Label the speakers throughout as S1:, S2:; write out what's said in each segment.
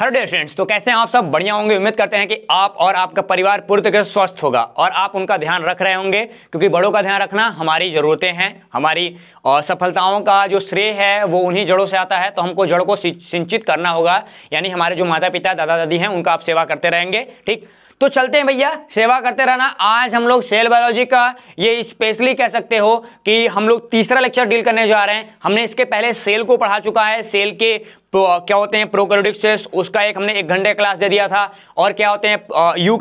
S1: हर day friends तो कैसे हैं आप सब बढ़िया होंगे उम्मीद करते हैं कि आप और आपका परिवार पूरी तरह स्वस्थ होगा और आप उनका ध्यान रख रहे होंगे क्योंकि बड़ों का ध्यान रखना हमारी ज़रूरतें हैं हमारी और सफलताओं का जो श्रेय है वो उन्हीं जड़ों से आता है तो हमको जड़ों को सिंचित करना होगा यानी हमारे जो माता पिता दादा दादी हैं उनका आप सेवा करते रहेंगे ठीक तो चलते हैं भैया सेवा करते रहना आज हम लोग सेल बायोलॉजी का ये स्पेशली कह सकते हो कि हम लोग तीसरा लेक्चर डील करने जा रहे हैं हमने इसके पहले सेल को पढ़ा चुका है सेल के क्या होते हैं प्रोकरोटिक सेस्ट उसका एक हमने एक घंटे क्लास दे दिया था और क्या होते हैं यू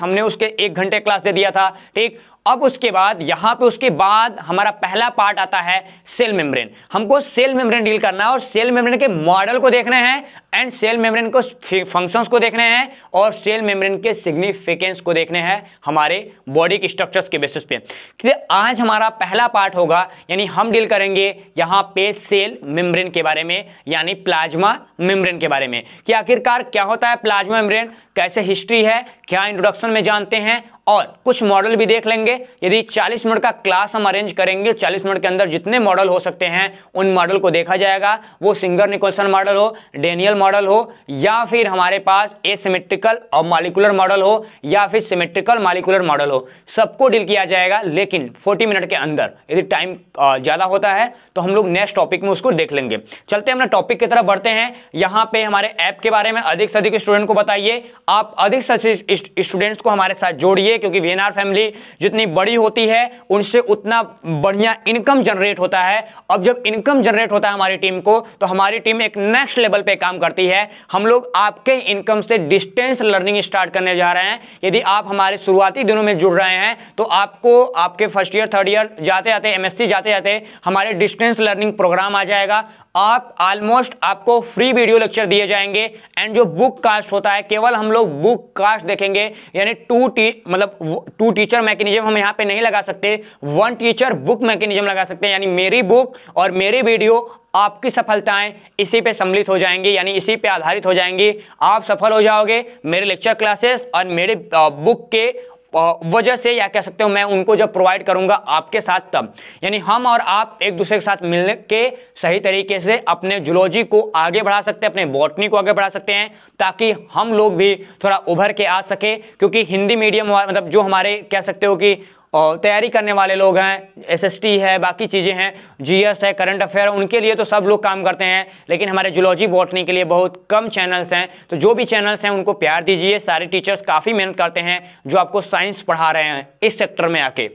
S1: हमने उसके एक घंटे क्लास दे दिया था ठीक अब उसके बाद यहां पे उसके बाद हमारा पहला पार्ट आता है सेल मेम्ब्रेन हमको सेल मेम्ब्रेन डील करना है और सेल मेम्ब्रेन के मॉडल को देखना है एंड सेल मेम्ब्रेन को फंक्शंस को देखना है और सेल मेम्ब्रेन के सिग्निफिकेंस को देखने हैं हमारे बॉडी के स्ट्रक्चर्स के बेसिस पे तो आज हमारा पहला पार्ट होगा यानी हम डील करेंगे यहाँ पे सेल मेम्ब्रेन के बारे में यानी प्लाज्मा मेम्ब्रेन के बारे में कि आखिरकार क्या होता है प्लाज्मा मेम्ब्रेन कैसे हिस्ट्री है क्या इंट्रोडक्शन में जानते हैं और कुछ मॉडल भी देख लेंगे यदि 40 मिनट का क्लास हम अरेंज करेंगे 40 मिनट के अंदर जितने मॉडल हो सकते हैं उन मॉडल को देखा जाएगा वो सिंगर निकोलसन मॉडल हो डेनियल मॉडल हो या फिर हमारे पास एसिमेट्रिकल और मालिकुलर मॉडल हो या फिर सिमेट्रिकल मालिकुलर मॉडल हो सबको डील किया जाएगा लेकिन फोर्टी मिनट के अंदर यदि टाइम ज़्यादा होता है तो हम लोग नेक्स्ट टॉपिक में उसको देख लेंगे चलते हमने टॉपिक की तरफ बढ़ते हैं यहाँ पे हमारे ऐप के बारे में अधिक से अधिक स्टूडेंट को बताइए आप अधिक से अधिक स्टूडेंट्स को हमारे साथ जोड़िए क्योंकि वीएनआर फैमिली जितनी बड़ी होती है उनसे उतना बढ़िया इनकम जनरेट होता है अब जब इनकम जनरेट होता है हमारी टीम को तो हमारी टीम एक नेक्स्ट लेवल पे काम करती है हम लोग आपके इनकम से डिस्टेंस लर्निंग स्टार्ट करने जा रहे हैं यदि आप हमारे शुरुआती दिनों में जुड़ रहे हैं तो आपको आपके फर्स्ट ईयर थर्ड ईयर जाते जाते एम जाते जाते हमारे डिस्टेंस लर्निंग प्रोग्राम आ जाएगा आप ऑलमोस्ट आपको फ्री वीडियो लेक्चर दिए जाएंगे एंड जो बुक कास्ट होता है केवल हम लोग बुक कास्ट देखेंगे यानी टू टी मतलब मतलब टू टीचर मैकेनिज्म हम यहाँ पे नहीं लगा सकते वन टीचर बुक मैकेनिज्म लगा सकते हैं यानी मेरी बुक और मेरी वीडियो आपकी सफलताएं इसी पे सम्मिलित हो जाएंगी यानी इसी पे आधारित हो जाएंगी आप सफल हो जाओगे मेरे लेक्चर क्लासेस और मेरे बुक के वजह से या कह सकते हो मैं उनको जब प्रोवाइड करूंगा आपके साथ तब यानी हम और आप एक दूसरे के साथ मिलने के सही तरीके से अपने जुलॉजी को आगे बढ़ा सकते हैं अपने बॉटनी को आगे बढ़ा सकते हैं ताकि हम लोग भी थोड़ा उभर के आ सके क्योंकि हिंदी मीडियम मतलब जो हमारे कह सकते हो कि और तैयारी करने वाले लोग हैं एसएसटी है बाकी चीज़ें हैं जीएस है करंट अफेयर उनके लिए तो सब लोग काम करते हैं लेकिन हमारे जुलॉजी बॉटनी के लिए बहुत कम चैनल्स हैं तो जो भी चैनल्स हैं उनको प्यार दीजिए सारे टीचर्स काफ़ी मेहनत करते हैं जो आपको साइंस पढ़ा रहे हैं इस सेक्टर में आके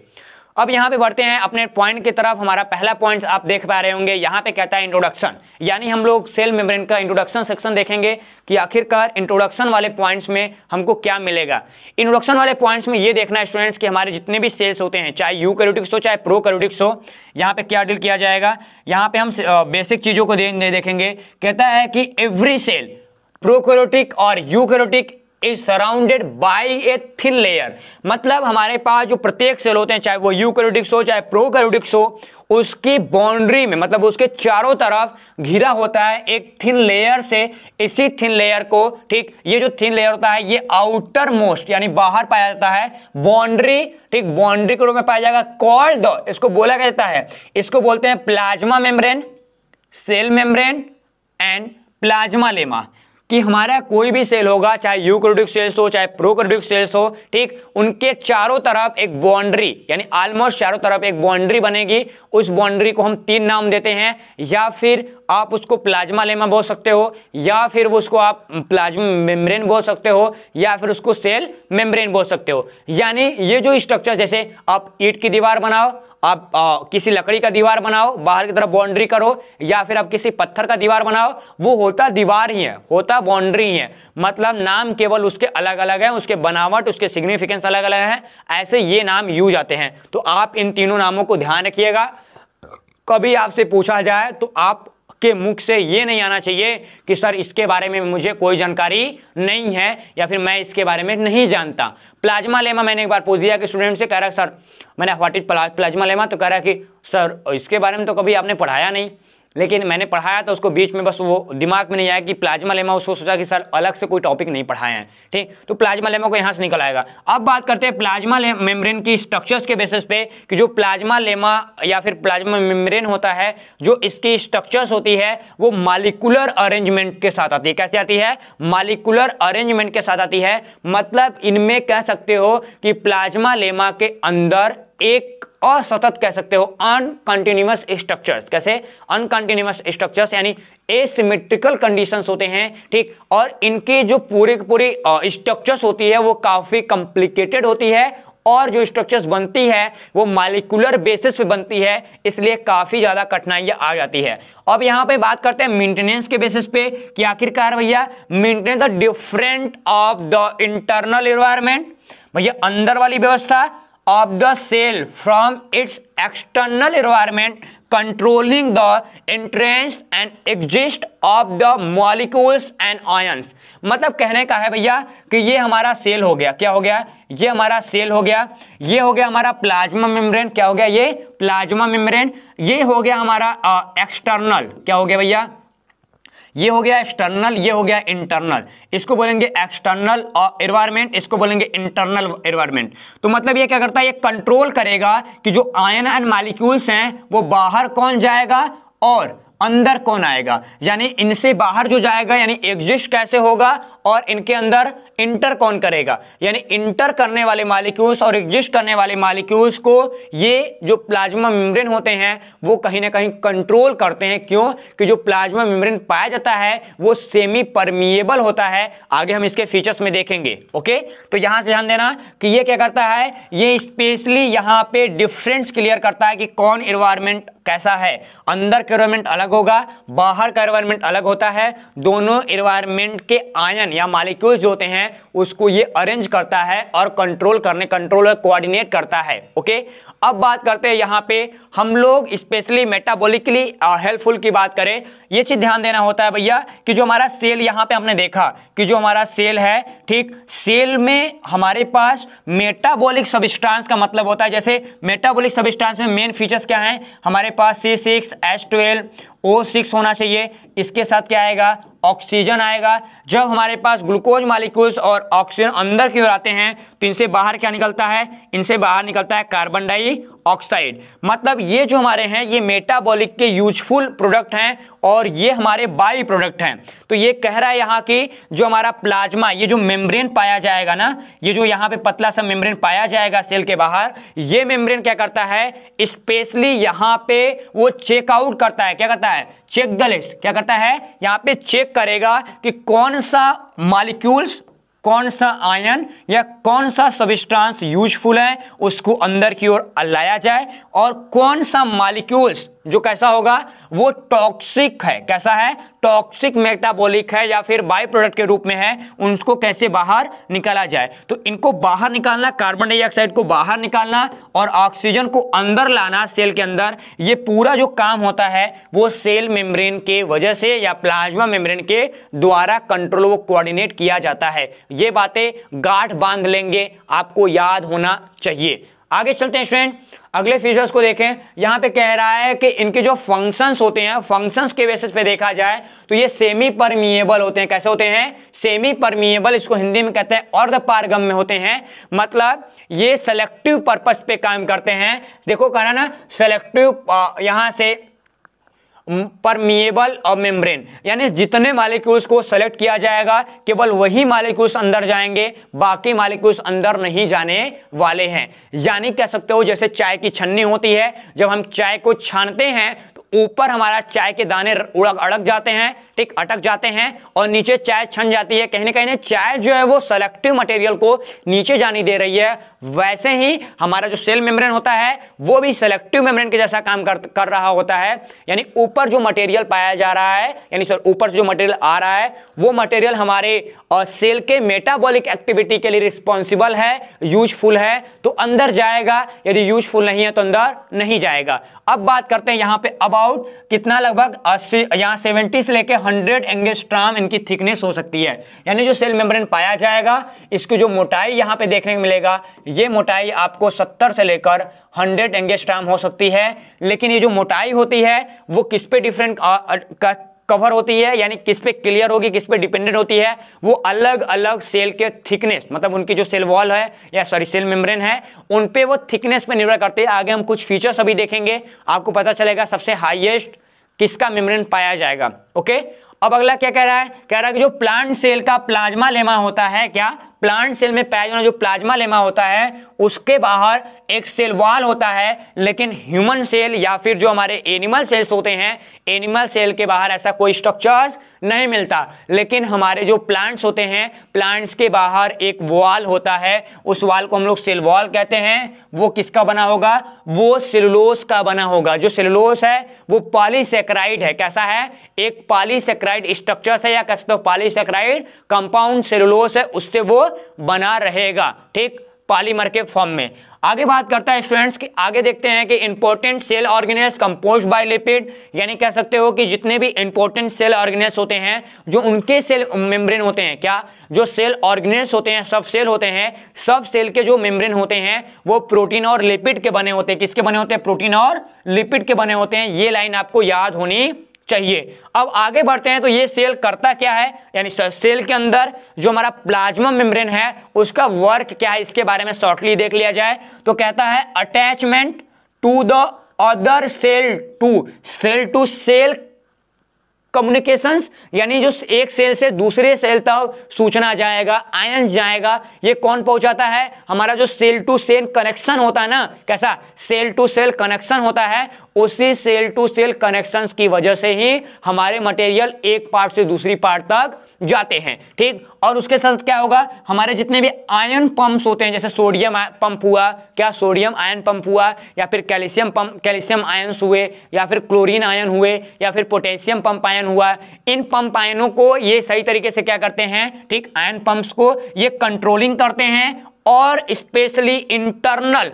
S1: अब यहाँ पे बढ़ते हैं अपने पॉइंट की तरफ हमारा पहला पॉइंट आप देख पा रहे होंगे यहाँ पे कहता है इंट्रोडक्शन यानी हम लोग सेल मेम्ब्रेन का इंट्रोडक्शन सेक्शन देखेंगे कि आखिरकार इंट्रोडक्शन वाले पॉइंट्स में हमको क्या मिलेगा इंट्रोडक्शन वाले पॉइंट्स में ये देखना है स्टूडेंट्स कि हमारे जितने भी सेल्स होते हैं चाहे यू करोटिक्स हो चाहे प्रो करोटिक्स हो यहाँ पे क्या डील किया जाएगा यहाँ पे हम बेसिक चीज़ों को देखेंगे कहता है कि एवरी सेल प्रोकोरोटिक और eukaryotic is surrounded by a thin layer मतलब हमारे पास जो प्रत्येक सेल होते हैं चाहे वो यूकैरियोटिक्स हो चाहे प्रोकैरियोटिक्स हो उसकी बाउंड्री में मतलब उसके चारों तरफ घिरा होता है एक थिन लेयर से इसी थिन लेयर को ठीक ये जो थिन लेयर होता है ये आउटर मोस्ट यानी बाहर पाया जाता है बाउंड्री ठीक बाउंड्री के रूप में पाया जाएगा कॉल्ड इसको बोला गया जाता है इसको बोलते हैं plasma membrane cell membrane and plasmalemma कि हमारा कोई भी सेल होगा चाहे यूक्रोटिक सेल्स हो चाहे प्रोक्रोटिक सेल्स हो ठीक उनके चारों तरफ एक बाउंड्री यानी ऑलमोस्ट चारों तरफ एक बाउंड्री बनेगी उस बाउंड्री को हम तीन नाम देते हैं या फिर आप उसको प्लाज्मा लेमा बोल सकते हो या फिर उसको आप प्लाज्मा मेम्ब्रेन बोल सकते हो या फिर उसको सेल मेम्ब्रेन बोल सकते हो यानी ये जो स्ट्रक्चर जैसे आप ईट की दीवार बनाओ आप आ, किसी लकड़ी का दीवार बनाओ बाहर की तरफ बाउंड्री करो या फिर आप किसी पत्थर का दीवार बनाओ वो होता दीवार ही है होता बाउंड्री ही है मतलब नाम केवल उसके अलग अलग हैं उसके बनावट उसके सिग्निफिकेंस अलग अलग हैं ऐसे ये नाम यूज आते हैं तो आप इन तीनों नामों को ध्यान रखिएगा कभी आपसे पूछा जाए तो आप के मुख से ये नहीं आना चाहिए कि सर इसके बारे में मुझे कोई जानकारी नहीं है या फिर मैं इसके बारे में नहीं जानता प्लाज्मा लेमा मैंने एक बार पूछ दिया कि स्टूडेंट से कह रहा है सर मैंने व्हाट इज प्लाज्मा लेमा तो कह रहा कि सर इसके बारे में तो कभी आपने पढ़ाया नहीं लेकिन मैंने पढ़ाया तो उसको बीच में बस वो दिमाग में नहीं आया कि प्लाज्मा लेमा उसको सोचा कि सर अलग से कोई टॉपिक नहीं पढ़ाया है ठीक तो प्लाज्मा लेमा को यहाँ से निकल आएगा अब बात करते हैं प्लाज्मा मेम्ब्रेन की स्ट्रक्चर्स के बेसिस पे कि जो प्लाज्मा लेमा या फिर प्लाज्मा मेम्ब्रेन होता है जो इसकी स्ट्रक्चर्स होती है वो मालिकुलर अरेंजमेंट के साथ आती है कैसे आती है मालिकुलर अरेंजमेंट के साथ आती है मतलब इनमें कह सकते हो कि प्लाज्मा लेमा के अंदर एक असतत कह सकते हो अनकंटिन्यूस स्ट्रक्चर्स कैसे अनकंटिन्यूस स्ट्रक्चर्स यानी एसिमेट्रिकल कंडीशंस होते हैं ठीक और इनके जो पूरे पूरे स्ट्रक्चर्स होती है वो काफ़ी कॉम्प्लिकेटेड होती है और जो स्ट्रक्चर्स बनती है वो मालिकुलर बेसिस पे बनती है इसलिए काफ़ी ज़्यादा कठिनाइयाँ आ जाती है अब यहां पे बात करते हैं मेंटेनेंस के बेसिस पे कि आखिरकार भैया maintenance the different of the internal environment भैया अंदर वाली व्यवस्था of the cell from its external environment controlling the entrance and exist of the molecules and ions मतलब कहने का है भैया कि ये हमारा सेल हो गया क्या हो गया ये हमारा सेल हो गया ये हो गया हमारा प्लाज्मा मेम्ब्रेन क्या हो गया ये प्लाज्मा मेम्ब्रेन ये हो गया हमारा एक्सटर्नल क्या हो गया भैया ये हो गया एक्सटर्नल ये हो गया इंटरनल इसको बोलेंगे एक्सटर्नल और एनवायरमेंट इसको बोलेंगे इंटरनल एनवायरमेंट तो मतलब ये क्या करता है ये कंट्रोल करेगा कि जो आयन एंड मालिक्यूल्स हैं वो बाहर कौन जाएगा और अंदर कौन आएगा यानी इनसे बाहर जो जाएगा यानी एग्जिस्ट कैसे होगा और इनके अंदर इंटर कौन करेगा यानी इंटर करने वाले मालिक्यूल्स और एग्जिस्ट करने वाले मालिक्यूल्स को ये जो प्लाज्मा मेम्ब्रेन होते हैं वो कहीं ना कहीं कंट्रोल करते हैं क्यों कि जो प्लाज्मा मेम्ब्रेन पाया जाता है वो सेमी परमिएबल होता है आगे हम इसके फीचर्स में देखेंगे ओके तो यहां से ध्यान देना कि ये क्या करता है ये स्पेशली यहाँ पे डिफरेंस क्लियर करता है कि कौन इन्वायरमेंट कैसा है अंदर का एनवायरमेंट अलग होगा बाहर का एनवायरमेंट अलग होता है दोनों एनवायरमेंट के आयन या मालिक्यूल्स जो होते हैं उसको ये अरेंज करता है और कंट्रोल करने कंट्रोल और कोऑर्डिनेट करता है ओके अब बात करते हैं यहाँ पे हम लोग स्पेशली मेटाबोलिकली हेल्पफुल की बात करें ये चीज़ ध्यान देना होता है भैया कि जो हमारा सेल यहाँ पे हमने देखा कि जो हमारा सेल है ठीक सेल में हमारे पास मेटाबोलिक सबस्टांस का मतलब होता है जैसे मेटाबोलिक सबस्टांस में मेन फीचर्स क्या हैं हमारे पास C six H twelve O six होना चाहिए इसके साथ क्या आएगा ऑक्सीजन आएगा जब हमारे पास ग्लूकोज मालिक्यूल्स और ऑक्सीजन अंदर की ओर आते हैं तो इनसे बाहर क्या निकलता है इनसे बाहर निकलता है कार्बन डाइऑक्साइड मतलब ये जो हमारे हैं ये मेटाबॉलिक के यूजफुल प्रोडक्ट हैं और ये हमारे बाई प्रोडक्ट हैं तो ये कह रहा है यहाँ की जो हमारा प्लाज्मा ये जो मेम्ब्रेन पाया जाएगा ना ये जो यहाँ पे पतला सा मेम्ब्रेन पाया जाएगा सेल के बाहर ये मेम्ब्रेन क्या करता है स्पेशली यहाँ पे वो चेकआउट करता है क्या करता है है चेक द लिस्ट क्या करता है यहां पे चेक करेगा कि कौन सा मालिक्यूल्स कौन सा आयन या कौन सा सबिस्टांस यूजफुल है उसको अंदर की ओर लाया जाए और कौन सा मालिक्यूल्स जो कैसा होगा वो टॉक्सिक है कैसा है टॉक्सिक मेटाबॉलिक है या फिर बाय प्रोडक्ट के रूप में है उनको कैसे बाहर निकाला जाए तो इनको बाहर निकालना कार्बन डाइऑक्साइड को बाहर निकालना और ऑक्सीजन को अंदर लाना सेल के अंदर ये पूरा जो काम होता है वो सेल मेम्ब्रेन के वजह से या प्लाज्मा मेम्ब्रेन के द्वारा कंट्रोल वो कोऑर्डिनेट किया जाता है ये बातें गाठ बांध लेंगे आपको याद होना चाहिए आगे चलते हैं स्टूडेंट अगले फीचर्स को देखें यहां पे कह रहा है कि इनके जो फंक्शंस होते हैं फंक्शंस के बेसिस पे देखा जाए तो ये सेमी परमिएबल होते हैं कैसे होते हैं सेमी परमिएबल इसको हिंदी में कहते हैं और पारगम में होते हैं मतलब ये सेलेक्टिव पर्पस पे काम करते हैं देखो कह रहा ना सेलेक्टिव यहां से परमिएबल और मेम्ब्रेन यानी जितने मालिक्यूल्स को सेलेक्ट किया जाएगा केवल वही मालिक्यूल्स अंदर जाएंगे बाकी मालिक्यूल्स अंदर नहीं जाने वाले हैं यानी कह सकते हो जैसे चाय की छन्नी होती है जब हम चाय को छानते हैं ऊपर हमारा चाय के दाने उड़क अड़क जाते हैं ठीक अटक जाते हैं और नीचे चाय छन जाती है कहीं ना कहीं चाय जो है वो सेलेक्टिव मटेरियल को नीचे जाने दे रही है वैसे ही हमारा जो सेल मेम्ब्रेन होता है वो भी सेलेक्टिव मेम्ब्रेन के जैसा काम कर, कर रहा होता है यानी ऊपर जो मटेरियल पाया जा रहा है यानी सर ऊपर से जो मटेरियल आ रहा है वो मटेरियल हमारे सेल के मेटाबॉलिक एक्टिविटी के लिए रिस्पॉन्सिबल है यूजफुल है तो अंदर जाएगा यदि यूजफुल नहीं है तो अंदर नहीं जाएगा अब बात करते हैं यहां पर अब अबाउट कितना लगभग अस्सी यहाँ सेवेंटी से लेकर हंड्रेड एंगेस्ट्राम इनकी थिकनेस हो सकती है यानी जो सेल मेम्ब्रेन पाया जाएगा इसकी जो मोटाई यहाँ पे देखने को मिलेगा ये मोटाई आपको सत्तर से लेकर हंड्रेड एंगेस्ट्राम हो सकती है लेकिन ये जो मोटाई होती है वो किस पे डिफरेंट कवर होती है यानी किस पे क्लियर होगी किस पे डिपेंडेंट होती है वो अलग अलग सेल के थिकनेस मतलब उनकी जो सेल वॉल है या सॉरी सेल मेम्ब्रेन है उन पे वो थिकनेस पे निर्भर करते हैं आगे हम कुछ फीचर्स अभी देखेंगे आपको पता चलेगा सबसे हाईएस्ट किसका मेम्ब्रेन पाया जाएगा ओके अब अगला क्या कह रहा है कह रहा है कि जो प्लांट सेल का प्लाज्मा लेमा होता है क्या प्लांट सेल में पाया जाना जो प्लाज्मा लेमा होता है उसके बाहर एक सेल वाल होता है लेकिन ह्यूमन सेल या फिर जो हमारे एनिमल सेल्स होते हैं एनिमल सेल के बाहर ऐसा कोई स्ट्रक्चर्स नहीं मिलता लेकिन हमारे जो प्लांट्स होते हैं प्लांट्स के बाहर एक वाल होता है उस वाल को हम लोग सेल वॉल कहते हैं वो किसका बना होगा वो सेलुलोस का बना होगा जो सेलुलोस है वो पॉलीसेक्राइड है कैसा है एक पॉलीसेक्राइड स्ट्रक्चर है या कह सकते हो पॉलीसेक्राइड कंपाउंड सेलुलोस है उससे वो बना रहेगा ठीक पॉलीमर के फॉर्म में आगे बात करता है स्टूडेंट्स की आगे देखते हैं कि important cell organise compose by lipid यानी कह सकते हो कि जितने भी इंपॉर्टेंट सेल ऑर्गेनाइज होते हैं जो उनके सेल मेम्ब्रेन होते हैं क्या जो सेल ऑर्गेनाइज होते हैं सब सेल होते हैं सब सेल के जो मेम्ब्रेन होते हैं वो प्रोटीन और लिपिड के बने होते हैं किसके बने होते हैं प्रोटीन और लिपिड के बने होते हैं ये लाइन आपको याद होनी चाहिए अब आगे बढ़ते हैं तो ये सेल करता क्या है यानी सेल के अंदर जो हमारा प्लाज्मा मेम्ब्रेन है उसका वर्क क्या है इसके बारे में शॉर्टली देख लिया जाए तो कहता है attachment to the other cell to cell to cell communication यानी जो एक सेल से दूसरे सेल तक सूचना जाएगा आयंस जाएगा ये कौन पहुंचाता है हमारा जो सेल टू सेल कनेक्शन होता है ना कैसा सेल टू सेल कनेक्शन होता है उसी सेल टू सेल कनेक्शंस की वजह से ही हमारे मटेरियल एक पार्ट से दूसरी पार्ट तक जाते हैं ठीक और उसके साथ क्या होगा हमारे जितने भी आयन पंप्स होते हैं जैसे सोडियम पंप हुआ क्या सोडियम आयन पंप हुआ या फिर कैल्शियम पंप कैल्शियम आयन्स हुए या फिर क्लोरीन आयन हुए या फिर पोटेशियम पंप आयन हुआ इन पंप आयनों को ये सही तरीके से क्या करते हैं ठीक आयन पंप्स को ये कंट्रोलिंग करते हैं और स्पेशली इंटरनल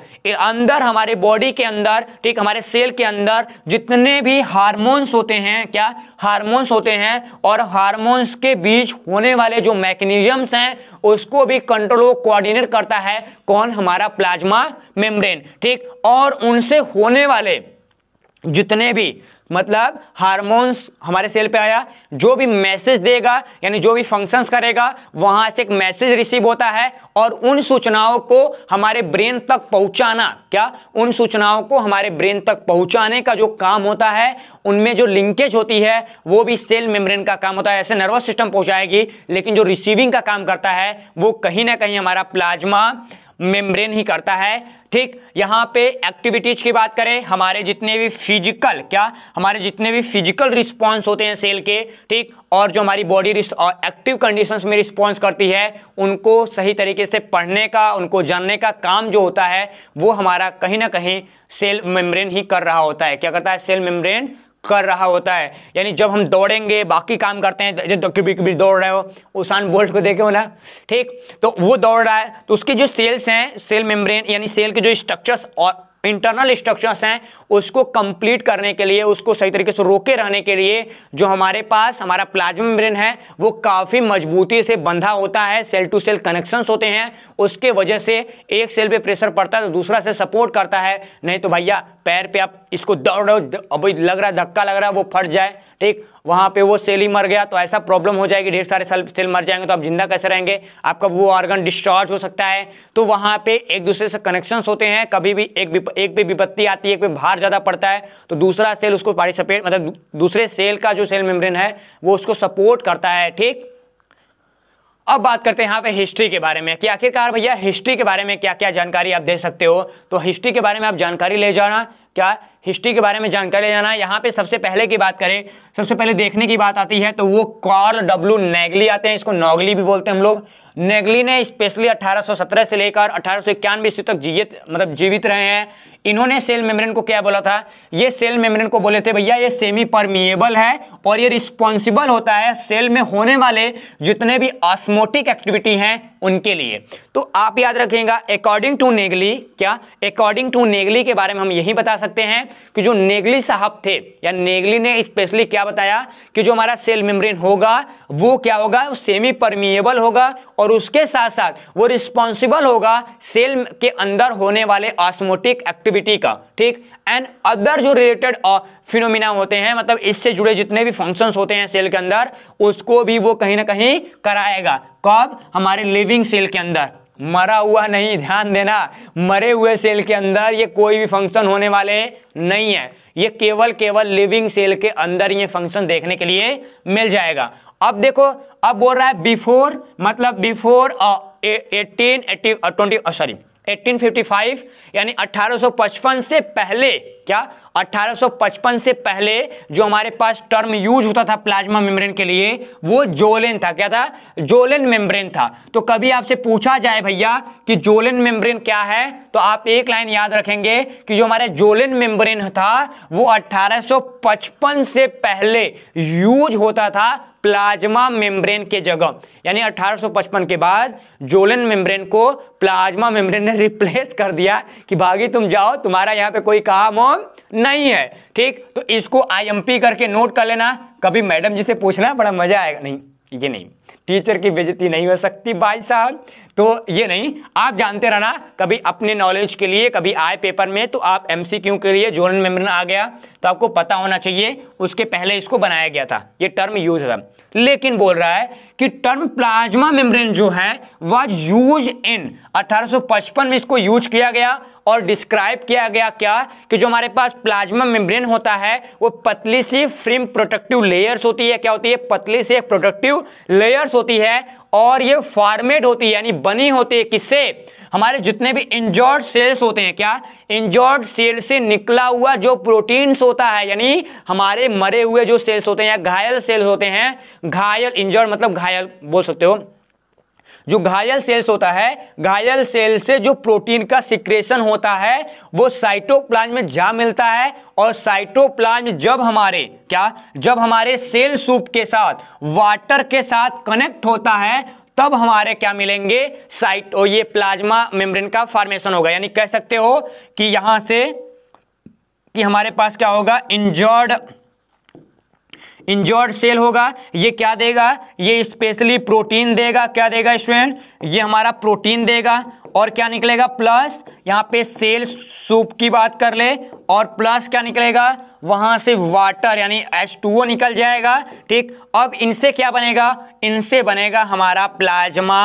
S1: अंदर हमारे बॉडी के अंदर ठीक हमारे सेल के अंदर जितने भी हार्मोन्स होते हैं क्या हार्मोन्स होते हैं और हार्मोन्स के बीच होने वाले जो मैकेनिज्म्स हैं उसको भी कंट्रोल कोऑर्डिनेट करता है कौन हमारा प्लाज्मा मेम्ब्रेन ठीक और उनसे होने वाले जितने भी मतलब हार्मोन्स हमारे सेल पे आया जो भी मैसेज देगा यानी जो भी फंक्शंस करेगा वहां से एक मैसेज रिसीव होता है और उन सूचनाओं को हमारे ब्रेन तक पहुंचाना क्या उन सूचनाओं को हमारे ब्रेन तक पहुंचाने का जो काम होता है उनमें जो लिंकेज होती है वो भी सेल मेम्ब्रेन का काम होता है ऐसे नर्वस सिस्टम पहुंचाएगी लेकिन जो रिसीविंग का काम करता है वो कहीं ना कहीं हमारा प्लाज्मा मेम्ब्रेन ही करता है ठीक यहाँ पे एक्टिविटीज की बात करें हमारे जितने भी फिजिकल क्या हमारे जितने भी फिजिकल रिस्पॉन्स होते हैं सेल के ठीक और जो हमारी बॉडी एक्टिव कंडीशंस में रिस्पॉन्स करती है उनको सही तरीके से पढ़ने का उनको जानने का काम जो होता है वो हमारा कहीं ना कहीं सेल मेम्ब्रेन ही कर रहा होता है क्या करता है सेल मेम्ब्रेन कर रहा होता है यानी जब हम दौड़ेंगे बाकी काम करते हैं जब कभी कभी दौड़ रहे हो उसान बोल्ट को देखे हो ना ठीक तो वो दौड़ रहा है तो उसके जो सेल्स हैं सेल मेम्ब्रेन यानी सेल के जो स्ट्रक्चर्स और इंटरनल स्ट्रक्चर्स हैं उसको कंप्लीट करने के लिए उसको सही तरीके से रोके रहने के लिए जो हमारे पास हमारा प्लाज्मा ब्रेन है वो काफ़ी मजबूती से बंधा होता है सेल टू सेल कनेक्शंस होते हैं उसके वजह से एक सेल पे प्रेशर पड़ता है तो दूसरा सेल सपोर्ट करता है नहीं तो भैया पैर पे आप इसको दौड़ अभी लग रहा है धक्का लग रहा है वो फट जाए ठीक वहाँ पे वो सेल ही मर गया तो ऐसा प्रॉब्लम हो जाएगी ढेर सारे सेल सेल मर जाएंगे तो आप जिंदा कैसे रहेंगे आपका वो ऑर्गन डिस्चार्ज हो सकता है तो वहाँ पे एक दूसरे से कनेक्शंस होते हैं कभी भी एक भी, एक पे विपत्ति आती है एक पे भार ज़्यादा पड़ता है तो दूसरा सेल उसको पार्टिसिपेट मतलब दूसरे सेल का जो सेल मेम्ब्रेन है वो उसको सपोर्ट करता है ठीक अब बात करते हैं यहाँ पे हिस्ट्री के बारे में कि आखिरकार भैया हिस्ट्री के बारे में क्या क्या जानकारी आप दे सकते हो तो हिस्ट्री के बारे में आप जानकारी ले जाना क्या हिस्ट्री के बारे में जानकारी लेना है यहाँ पे सबसे पहले की बात करें सबसे पहले देखने की बात आती है तो वो कॉल डब्लू नैगली आते हैं इसको नॉगली भी बोलते हैं हम लोग नेगली ने स्पेशली 1817 से लेकर अठारह ईस्वी तक जीवित मतलब जीवित रहे हैं इन्होंने सेल मेम्ब्रेन को क्या बोला था ये सेल मेम्ब्रेन को बोले थे भैया ये सेमी परमिएबल है और ये रिस्पॉन्सिबल होता है सेल में होने वाले जितने भी ऑस्मोटिक एक्टिविटी हैं उनके लिए तो आप याद रखेंगे अकॉर्डिंग टू नेगली क्या अकॉर्डिंग टू नेगली के बारे में हम यही बता सकते हैं कि जो नेगली साहब थे या नेगली ने स्पेशली क्या बताया कि जो हमारा सेल मेम्ब्रेन होगा वो क्या होगा वो सेमी परमिएबल होगा और उसके साथ साथ वो रिस्पॉन्सिबल होगा सेल के अंदर होने वाले ऑस्मोटिक एक्टिविटी का ठीक एंड अदर जो रिलेटेड फिनोमिना होते हैं मतलब इससे जुड़े जितने भी फंक्शंस होते हैं सेल के अंदर उसको भी वो कहीं ना कहीं कराएगा कब हमारे लिविंग सेल के अंदर मरा हुआ नहीं ध्यान देना मरे हुए सेल के अंदर ये कोई भी फंक्शन होने वाले नहीं है ये केवल केवल लिविंग सेल के अंदर ये फंक्शन देखने के लिए मिल जाएगा अब देखो अब बोल रहा है बिफोर मतलब before eighteen eighty twenty sorry 1855 यानी 1855 से पहले क्या 1855 से पहले जो हमारे पास टर्म यूज होता था प्लाज्मा मेम्ब्रेन के लिए वो जोलेन था क्या था जोलेन मेम्ब्रेन था तो कभी आपसे पूछा जाए भैया कि जोलेन मेम्ब्रेन क्या है तो आप एक लाइन याद रखेंगे कि जो हमारे जोलेन मेम्ब्रेन था वो 1855 से पहले यूज होता था प्लाज्मा मेम्ब्रेन के जगह यानी 1855 के बाद जोलन मेम्ब्रेन को प्लाज्मा मेम्ब्रेन ने रिप्लेस कर दिया कि भागी तुम जाओ तुम्हारा यहाँ पे कोई काम हो नहीं है ठीक तो इसको आईएमपी करके नोट कर लेना कभी मैडम जी से पूछना बड़ा मजा आएगा नहीं ये नहीं टीचर की बेजती नहीं हो सकती भाई साहब तो ये नहीं आप जानते रहना कभी अपने नॉलेज के लिए कभी आए पेपर में तो आप क्यू के लिए जोनल मेम्ब्रेन आ गया तो आपको पता होना चाहिए उसके पहले इसको बनाया गया था ये टर्म यूज था लेकिन बोल रहा है कि टर्म प्लाज्मा मेम्ब्रेन जो है वह यूज इन 1855 में इसको यूज किया गया और डिस्क्राइब किया गया क्या कि जो हमारे पास प्लाज्मा मेम्ब्रेन होता है वो पतली सी फ्रिम प्रोटेक्टिव लेयर्स होती है क्या होती है पतली सी प्रोटेक्टिव लेयर्स होती है और ये फॉर्मेड होती है यानी बनी होती है किससे हमारे जितने भी इंजॉर्ड सेल्स होते हैं क्या इंजॉर्ड सेल से निकला हुआ जो प्रोटीन्स होता है यानी हमारे मरे हुए जो सेल्स होते हैं या घायल सेल्स होते हैं घायल इंजॉर्ड मतलब घायल बोल सकते हो जो घायल सेल्स होता है घायल सेल से जो प्रोटीन का सिक्रेशन होता है वो साइटोप्लाज्म में जा मिलता है और साइटोप्लाज्म जब हमारे क्या जब हमारे सेल सूप के साथ वाटर के साथ कनेक्ट होता है तब हमारे क्या मिलेंगे साइट और ये प्लाज्मा मेम्ब्रेन का फॉर्मेशन होगा यानी कह सकते हो कि यहां से कि हमारे पास क्या होगा इंजॉर्ड इंजॉर्ड सेल होगा ये क्या देगा ये स्पेशली प्रोटीन देगा क्या देगा स्टूडेंट ये हमारा प्रोटीन देगा और क्या निकलेगा प्लस यहाँ पे सेल सूप की बात कर ले और प्लस क्या निकलेगा वहां से वाटर यानी ओ निकल जाएगा ठीक अब इनसे क्या बनेगा इनसे बनेगा हमारा प्लाज्मा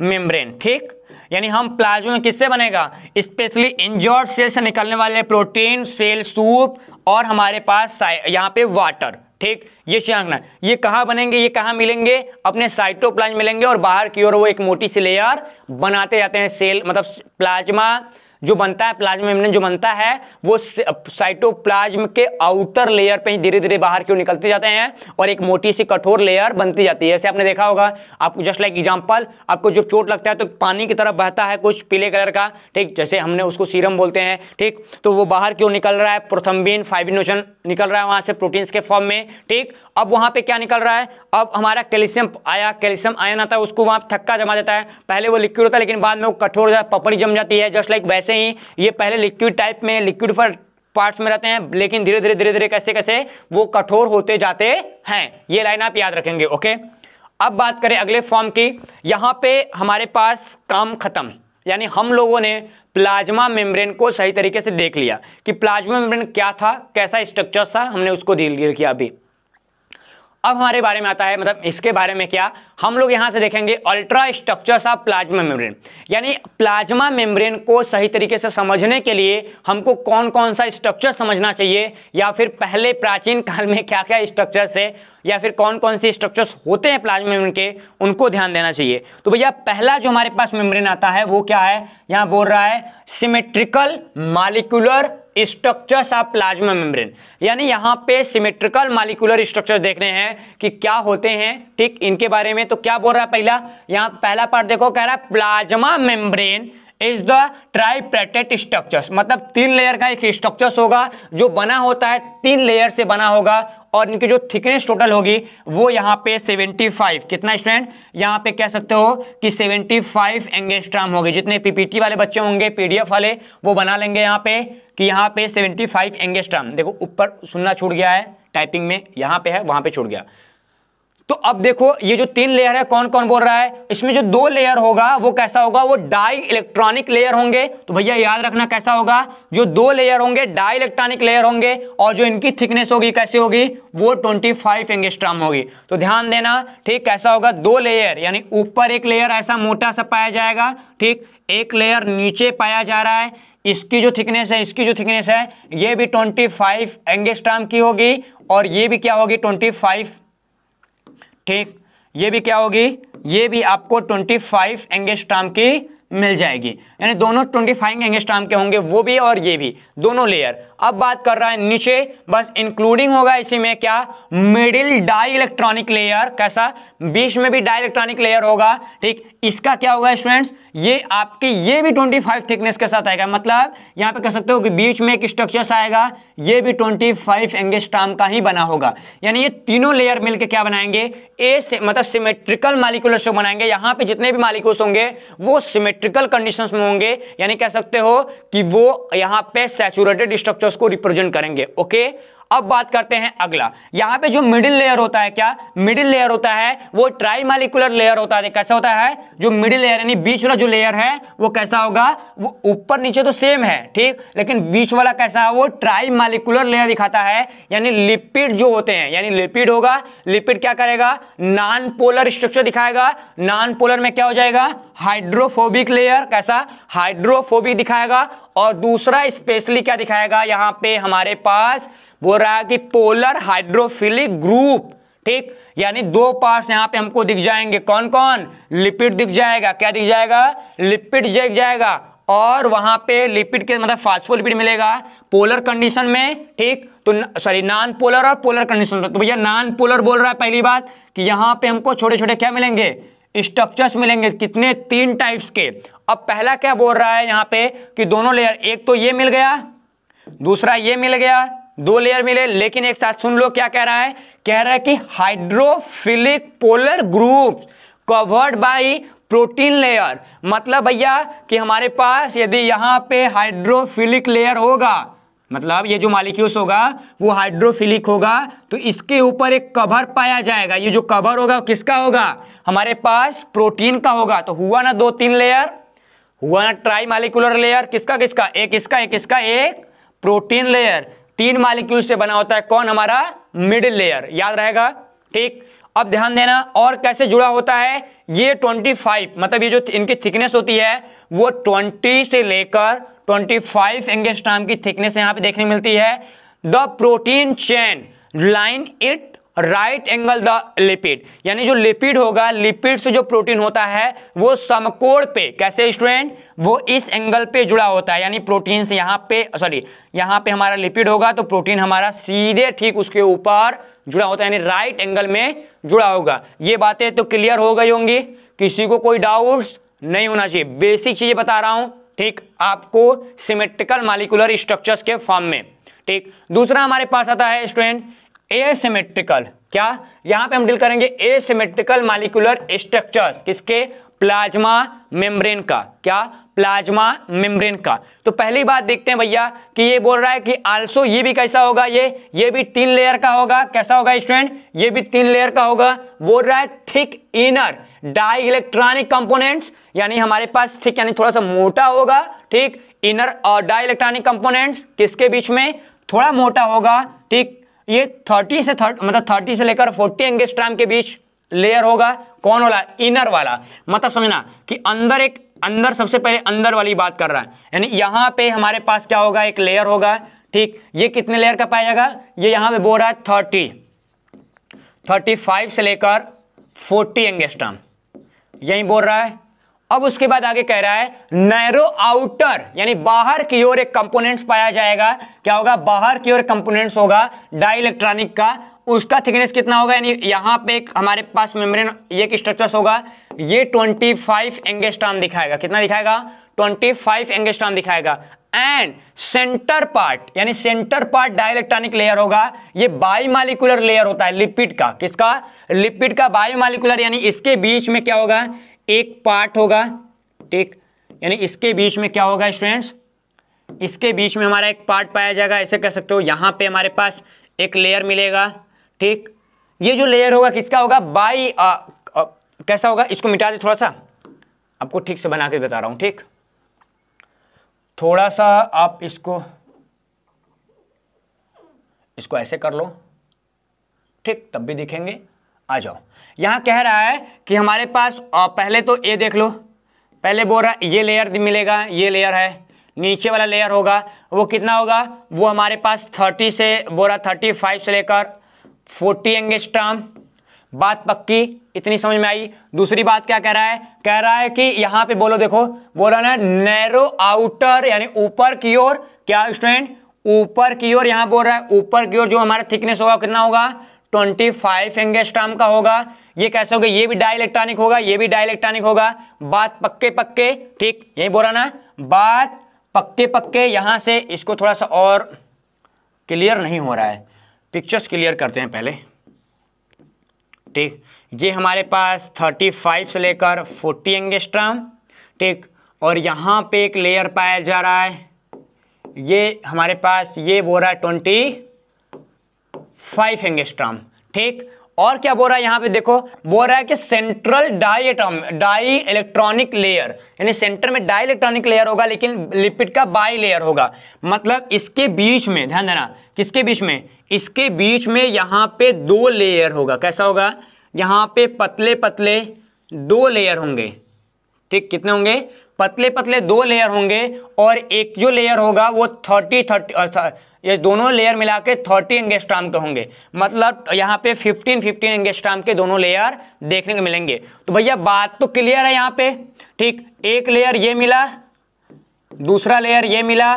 S1: मेम्ब्रेन ठीक यानी हम प्लाज्मा किससे बनेगा स्पेशली इंजॉर्ड सेल से निकलने वाले प्रोटीन सेल सूप और हमारे पास यहाँ पे वाटर ठीक ये श्यांगना ये कहाँ बनेंगे ये कहाँ मिलेंगे अपने साइटोप्लाज्म मिलेंगे और बाहर की ओर वो एक मोटी सी लेयर बनाते जाते हैं सेल मतलब प्लाज्मा जो बनता है प्लाज्मा मेम्ब्रेन जो बनता है वो साइटोप्लाज्म के आउटर लेयर पे ही धीरे धीरे बाहर क्यों निकलते जाते हैं और एक मोटी सी कठोर लेयर बनती जाती है जैसे आपने देखा होगा आपको जस्ट लाइक एग्जाम्पल आपको जब चोट लगता है तो पानी की तरफ बहता है कुछ पीले कलर का ठीक जैसे हमने उसको सीरम बोलते हैं ठीक तो वो बाहर क्यों निकल रहा है प्रोथम्बिन फाइबिनोशन निकल रहा है वहाँ से प्रोटीन्स के फॉर्म में ठीक अब वहाँ पे क्या निकल रहा है अब हमारा कैल्शियम आया कैल्शियम आयन आता है उसको वहाँ थक्का जमा देता है पहले वो लिक्विड होता है लेकिन बाद में वो कठोर पपड़ी जम जाती है जस्ट लाइक वैसे ऐसे ही ये पहले लिक्विड टाइप में लिक्विड फॉर पार्ट्स में रहते हैं लेकिन धीरे धीरे धीरे धीरे कैसे कैसे वो कठोर होते जाते हैं ये लाइन आप याद रखेंगे ओके अब बात करें अगले फॉर्म की यहाँ पे हमारे पास काम खत्म यानी हम लोगों ने प्लाज्मा मेम्ब्रेन को सही तरीके से देख लिया कि प्लाज्मा मेम्ब्रेन क्या था कैसा स्ट्रक्चर था हमने उसको डील किया अभी अब हमारे बारे में आता है मतलब इसके बारे में क्या हम लोग यहाँ से देखेंगे ultra structures of plasma membrane यानी प्लाज्मा मेम्ब्रेन को सही तरीके से समझने के लिए हमको कौन कौन सा स्ट्रक्चर समझना चाहिए या फिर पहले प्राचीन काल में क्या क्या स्ट्रक्चर्स है या फिर कौन कौन से स्ट्रक्चर्स होते हैं प्लाज्मा मेम्ब्रेन के उनको ध्यान देना चाहिए तो भैया पहला जो हमारे पास मेम्ब्रेन आता है वो क्या है यहाँ बोल रहा है symmetrical molecular structures of plasma membrane यानी यहाँ पे सिमेट्रिकल मालिकुलर स्ट्रक्चर देखने हैं कि क्या होते हैं ठीक इनके बारे में तो क्या बोल रहा है पहला यहाँ पहला पार्ट देखो कह रहा है plasma membrane is the triplated structure मतलब तीन लेयर का एक स्ट्रक्चर होगा जो बना होता है तीन लेयर से बना होगा और इनकी जो थिकनेस टोटल होगी वो यहाँ पे 75 कितना स्टूडेंट यहाँ पे कह सकते हो कि 75 फाइव एंगेस्ट्राम होगी जितने पीपीटी वाले बच्चे होंगे पीडीएफ वाले वो बना लेंगे यहाँ पे कि यहाँ पे 75 फाइव एंगेस्ट्राम देखो ऊपर सुनना छूट गया है टाइपिंग में यहाँ पे है वहाँ पे छूट गया तो अब देखो ये जो तीन लेयर है कौन कौन बोल रहा है इसमें जो दो लेयर होगा वो कैसा होगा वो डाई इलेक्ट्रॉनिक लेयर होंगे तो भैया याद रखना कैसा होगा जो दो लेयर होंगे डाई इलेक्ट्रॉनिक लेयर होंगे और जो इनकी थिकनेस होगी कैसे होगी वो ट्वेंटी फाइव एंगेस्ट्राम होगी तो ध्यान देना ठीक कैसा होगा दो लेयर यानी ऊपर एक लेयर ऐसा मोटा सा पाया जाएगा ठीक एक लेयर नीचे पाया जा रहा है इसकी जो थिकनेस है इसकी जो थिकनेस है ये भी 25 एंगेस्ट्राम की होगी और ये भी क्या होगी 25 ठीक ये भी क्या होगी ये भी आपको 25 फाइव एंगेस्ट्राम की मिल जाएगी यानी दोनों ट्वेंटी फाइव एंगस्ट्राम के होंगे वो भी और ये भी दोनों लेयर अब बात कर रहा है नीचे बस इंक्लूडिंग होगा इसी में क्या मिडिल डाई इलेक्ट्रॉनिक लेयर कैसा बीच में भी डाई इलेक्ट्रॉनिक लेयर होगा ठीक इसका क्या होगा स्टूडेंट्स ये आपके ये भी ट्वेंटी फाइव थिकनेस के साथ आएगा मतलब यहाँ पे कह सकते हो कि बीच में एक स्ट्रक्चर आएगा ये भी ट्वेंटी फाइव एंगेस्ट्राम का ही बना होगा यानी ये तीनों लेयर मिलकर क्या बनाएंगे ए से मतलब सिमेट्रिकल मालिकुलर से बनाएंगे यहाँ पे जितने भी मालिकुल्स होंगे वो सिमेट इलेक्ट्रिकल कंडीशन में होंगे यानी कह सकते हो कि वो यहां पे सैचुरेटेड स्ट्रक्चर को रिप्रेजेंट करेंगे ओके अब बात करते हैं अगला यहां पे जो मिडिल लेयर होता है क्या मिडिल लेयर होता है वो ट्राई मालिकुलर लेयर होता है कैसा होता है जो मिडिल लेयर यानी बीच वाला जो लेयर है वो कैसा होगा वो ऊपर नीचे तो सेम है ठीक लेकिन बीच वाला कैसा है वो ट्राई मालिकुलर लेयर दिखाता है यानी लिपिड जो होते हैं यानी लिपिड होगा लिपिड क्या करेगा नॉन पोलर स्ट्रक्चर दिखाएगा नॉन पोलर में क्या हो जाएगा हाइड्रोफोबिक लेयर कैसा हाइड्रोफोबिक दिखाएगा और दूसरा स्पेशली क्या दिखाएगा यहां पे हमारे पास बोल रहा है कि पोलर हाइड्रोफिलिक ग्रुप ठीक यानी दो पार्ट्स यहां पे हमको दिख जाएंगे कौन कौन लिपिड दिख जाएगा क्या दिख जाएगा लिपिड दिख जाएगा और वहां पे लिपिड के मतलब फास्फोलिपिड मिलेगा पोलर कंडीशन में ठीक तो सॉरी नॉन पोलर और पोलर कंडीशन में तो भैया नॉन पोलर बोल रहा है पहली बात कि यहां पे हमको छोटे छोटे क्या मिलेंगे स्ट्रक्चर्स मिलेंगे कितने तीन टाइप्स के अब पहला क्या बोल रहा है यहां पे कि दोनों लेयर एक तो ये मिल गया दूसरा ये मिल गया दो लेयर मिले लेकिन एक साथ सुन लो क्या कह रहा है कह रहा है कि hydrophilic polar groups covered by protein layer मतलब भैया कि हमारे पास यदि यहां पे हाइड्रोफिलिक लेयर होगा मतलब ये जो मालिक्यूल्स होगा वो हाइड्रोफिलिक होगा तो इसके ऊपर एक कवर पाया जाएगा ये जो कवर होगा किसका होगा हमारे पास प्रोटीन का होगा तो हुआ ना दो तीन लेयर हुआ ना ट्राई मालिकुलर लेयर किसका किसका एक इसका एक इसका एक प्रोटीन लेयर तीन मालिक्यूल से बना होता है कौन हमारा मिडिल लेयर याद रहेगा ठीक अब ध्यान देना और कैसे जुड़ा होता है ये 25 मतलब ये जो इनकी थिकनेस होती है वो 20 से लेकर 25 फाइव एंगेस्ट्राम की थिकनेस यहां पे देखने मिलती है the protein chain line it right angle the lipid यानी जो लिपिड होगा लिपिड से जो प्रोटीन होता है वो समकोण पे कैसे स्टूडेंट वो इस एंगल पे जुड़ा होता है यानी प्रोटीन से यहाँ पे सॉरी यहाँ पे हमारा लिपिड होगा तो प्रोटीन हमारा सीधे ठीक उसके ऊपर जुड़ा होता है यानी राइट एंगल में जुड़ा होगा ये बातें तो क्लियर हो गई होंगी किसी को कोई डाउट्स नहीं होना चाहिए बेसिक चीज़ें बता रहा हूँ ठीक आपको सिमेट्रिकल मालिकुलर स्ट्रक्चर्स के फॉर्म में ठीक दूसरा हमारे पास आता है स्टूडेंट एसिमेट्रिकल क्या यहां पे हम डील करेंगे एसिमेट्रिकल मालिकुलर स्ट्रक्चर्स किसके प्लाज्मा मेम्ब्रेन का क्या प्लाज्मा मेम्ब्रेन का तो पहली बात देखते हैं भैया कि ये बोल रहा है कि आल्सो ये भी कैसा होगा ये ये भी तीन लेयर का होगा कैसा होगा स्टूडेंट ये भी तीन लेयर का होगा बोल रहा है thick inner dielectronic components यानी हमारे पास थिक यानी थोड़ा सा मोटा होगा ठीक इनर और डाई इलेक्ट्रॉनिक कंपोनेंट्स किसके बीच में थोड़ा मोटा होगा ठीक ये 30 से 30 मतलब 30 से लेकर 40 एंगेस्ट्राम के बीच लेयर होगा कौन वाला इनर वाला मतलब समझना कि अंदर एक अंदर सबसे पहले अंदर वाली बात कर रहा है यानी यहाँ पे हमारे पास क्या होगा एक लेयर होगा ठीक ये कितने लेयर का पाया जाएगा ये यहाँ पे बोल रहा है थर्टी थर्टी फाइव से लेकर फोर्टी एंगेस्ट्राम यही बोल रहा है अब उसके बाद आगे कह रहा है नैरो आउटर यानी बाहर की ओर एक कंपोनेंट्स पाया जाएगा क्या होगा बाहर की ओर कंपोनेंट्स होगा डाई इलेक्ट्रॉनिक का उसका थिकनेस कितना होगा यानी यहां पे एक हमारे पास मेम्ब्रेन ये एक स्ट्रक्चर होगा ये 25 फाइव एंगेस्ट्रॉन दिखाएगा कितना दिखाएगा 25 फाइव एंगेस्ट्रॉन दिखाएगा एंड सेंटर पार्ट यानी सेंटर पार्ट डाइलेक्ट्रॉनिक लेयर होगा ये बाई मालिकुलर लेयर होता है लिपिड का किसका लिपिड का मालिकुलर यानी इसके बीच में क्या होगा एक पार्ट होगा ठीक यानी इसके बीच में क्या होगा स्टूडेंट्स इसके बीच में हमारा एक पार्ट पाया जाएगा ऐसे कह सकते हो यहाँ पे हमारे पास एक लेयर मिलेगा ठीक ये जो लेयर होगा किसका होगा बाई आ, आ, कैसा होगा इसको मिटा दे थोड़ा सा आपको ठीक से बना के बता रहा हूँ ठीक थोड़ा सा आप इसको इसको ऐसे कर लो ठीक तब भी दिखेंगे आ जाओ यहाँ कह रहा है कि हमारे पास पहले तो ये देख लो पहले बोल रहा ये लेयर मिलेगा ये लेयर है नीचे वाला लेयर होगा वो कितना होगा वो हमारे पास थर्टी से बोल रहा थर्टी फाइव से लेकर फोर्टी एंगेस्ट्राम बात पक्की इतनी समझ में आई दूसरी बात क्या कह रहा है कह रहा है कि यहाँ पे बोलो देखो बोल रहा है नैरो आउटर यानी ऊपर की ओर क्या स्टूडेंट ऊपर की ओर यहाँ बोल रहा है ऊपर की ओर जो हमारा थिकनेस होगा कितना होगा ट्वेंटी फाइव एंगेस्ट्राम का होगा ये कैसे होगा ये भी डाई इलेक्ट्रॉनिक होगा ये भी डाई इलेक्ट्रॉनिक होगा बात पक्के पक्के ठीक यही बोला ना बात पक्के पक्के यहाँ से इसको थोड़ा सा और क्लियर नहीं हो रहा है पिक्चर्स क्लियर करते हैं पहले ठीक ये हमारे पास 35 से लेकर 40 एंगेस्ट्राम ठीक और यहाँ पे एक लेयर पाया जा रहा है ये हमारे पास ये बोरा ट्वेंटी फाइव एंगस्ट्राम ठीक और क्या बोल रहा है यहां पे देखो बोल रहा है कि central di atom dielectronic layer यानी सेंटर में डाई इलेक्ट्रॉनिक लेयर होगा लेकिन लिपिड का बाई लेयर होगा मतलब इसके बीच में ध्यान देना किसके बीच में इसके बीच में यहां पे दो लेयर होगा कैसा होगा यहां पे पतले पतले दो लेयर होंगे ठीक कितने होंगे पतले पतले दो लेयर होंगे और एक जो लेयर होगा वो थर्टी थर्टी ये दोनों लेयर मिला के थर्टी एंगेस्ट्राम के होंगे मतलब यहाँ पे फिफ्टीन फिफ्टीन एंगेस्ट्राम के दोनों लेयर देखने को मिलेंगे तो भैया बात तो क्लियर है यहाँ पे ठीक एक लेयर ये मिला दूसरा लेयर ये मिला